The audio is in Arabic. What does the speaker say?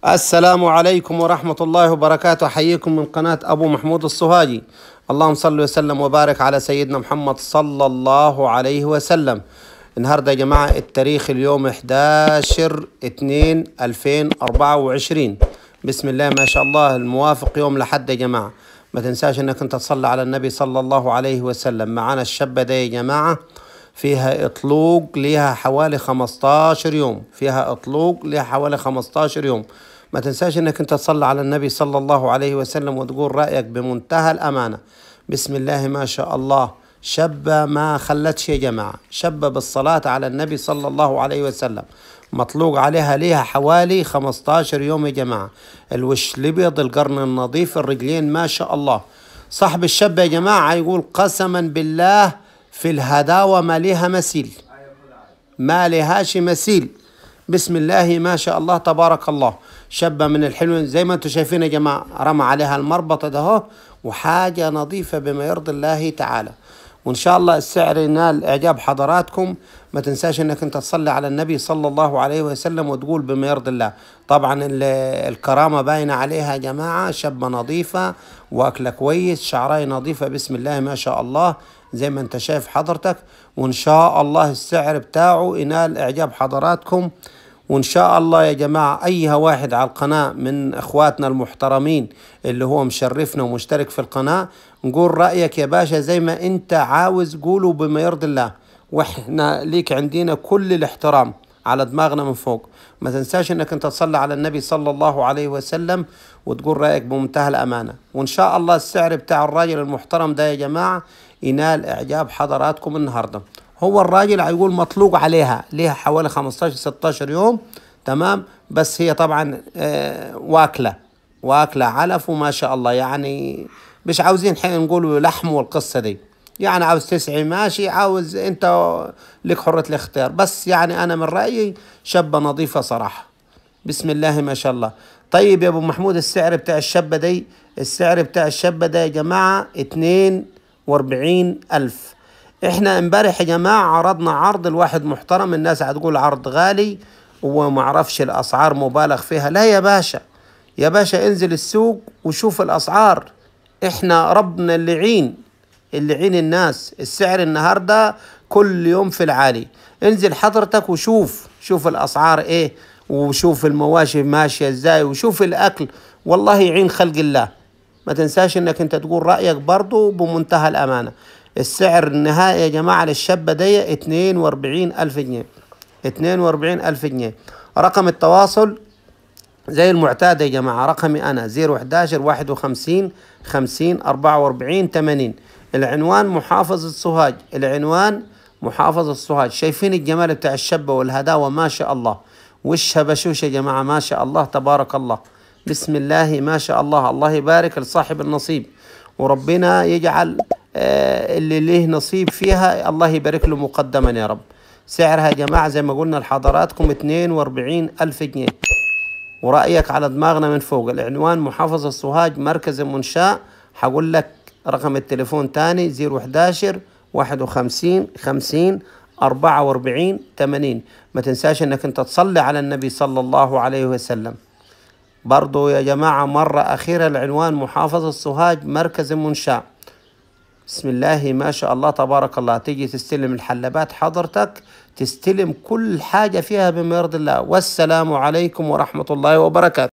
السلام عليكم ورحمة الله وبركاته أحييكم من قناة أبو محمود الصهاجي اللهم صل وسلم وبارك على سيدنا محمد صلى الله عليه وسلم النهاردة يا جماعة التاريخ اليوم 11 2 2024 بسم الله ما شاء الله الموافق يوم لحد يا جماعة ما تنساش انك انت تصلي على النبي صلى الله عليه وسلم معانا الشابة ده يا جماعة فيها اطلوق ليها حوالي 15 يوم فيها اطلوق ليها حوالي 15 يوم ما تنساش انك انت تصلي على النبي صلى الله عليه وسلم وتقول رايك بمنتهى الامانه بسم الله ما شاء الله شب ما خلتش يا جماعه شب بالصلاه على النبي صلى الله عليه وسلم مطلوق عليها ليها حوالي 15 يوم يا جماعه الوش الابيض القرن النظيف الرجلين ما شاء الله صاحب الشاب يا جماعه يقول قسما بالله في الهداوة ما لها مثيل ما لهاش مثيل بسم الله ما شاء الله تبارك الله شابة من الحلو زي ما انتم شايفين يا جماعة رمى عليها المربط ده اهو وحاجة نظيفة بما يرضي الله تعالى وان شاء الله السعر ينال اعجاب حضراتكم ما تنساش انك انت تصلي على النبي صلى الله عليه وسلم وتقول بما يرضي الله طبعا الكرامه باينه عليها يا جماعه شابه نظيفه واكله كويس شعرها نظيفه بسم الله ما شاء الله زي ما انت شايف حضرتك وان شاء الله السعر بتاعه ينال اعجاب حضراتكم وان شاء الله يا جماعة اي واحد على القناة من اخواتنا المحترمين اللي هو مشرفنا ومشترك في القناة نقول رأيك يا باشا زي ما انت عاوز قوله بما يرضي الله واحنا ليك عندنا كل الاحترام على دماغنا من فوق ما تنساش انك انت تصلي على النبي صلى الله عليه وسلم وتقول رايك بمنتهى الامانه وان شاء الله السعر بتاع الراجل المحترم ده يا جماعه ينال اعجاب حضراتكم النهارده هو الراجل هيقول مطلوق عليها ليها حوالي 15 16 يوم تمام بس هي طبعا آه واكله واكله علف وما شاء الله يعني مش عاوزين نقولوا لحم والقصه دي يعني عاوز تسعي ماشي عاوز انت لك حرة الاختيار بس يعني انا من رأيي شابة نظيفة صراحة بسم الله ما شاء الله طيب يا ابو محمود السعر بتاع الشابة دي السعر بتاع الشابة ده يا جماعة اتنين واربعين الف احنا امبارح يا جماعة عرضنا عرض الواحد محترم الناس هتقول عرض غالي ومعرفش الاسعار مبالغ فيها لا يا باشا يا باشا انزل السوق وشوف الاسعار احنا ربنا اللي يعين اللي عين الناس السعر النهارده كل يوم في العالي انزل حضرتك وشوف شوف الاسعار ايه وشوف المواشي ماشيه ازاي وشوف الاكل والله يعين خلق الله ما تنساش انك انت تقول رايك برضه بمنتهى الامانه السعر النهائي يا جماعه للشابه دي 42 الف جنيه 42 الف جنيه رقم التواصل زي المعتاد يا جماعة رقمي أنا 011 51 50 44 80 العنوان محافظة سوهاج العنوان محافظة سوهاج شايفين الجمال بتاع الشبة والهداوة ما شاء الله وشها بشوش يا جماعة ما شاء الله تبارك الله بسم الله ما شاء الله الله يبارك لصاحب النصيب وربنا يجعل آه، اللي ليه نصيب فيها الله يبارك له مقدما يا رب سعرها يا جماعة زي ما قلنا لحضراتكم 42 ألف جنيه ورأيك على دماغنا من فوق العنوان محافظة سوهاج مركز المنشاة هقول لك رقم التليفون تاني 011 51 50 44 80 ما تنساش انك انت تصلي على النبي صلى الله عليه وسلم برضو يا جماعة مرة أخيرة العنوان محافظة سوهاج مركز منشاء بسم الله ما شاء الله تبارك الله تيجي تستلم الحلبات حضرتك تستلم كل حاجة فيها بما يرضي الله والسلام عليكم ورحمة الله وبركاته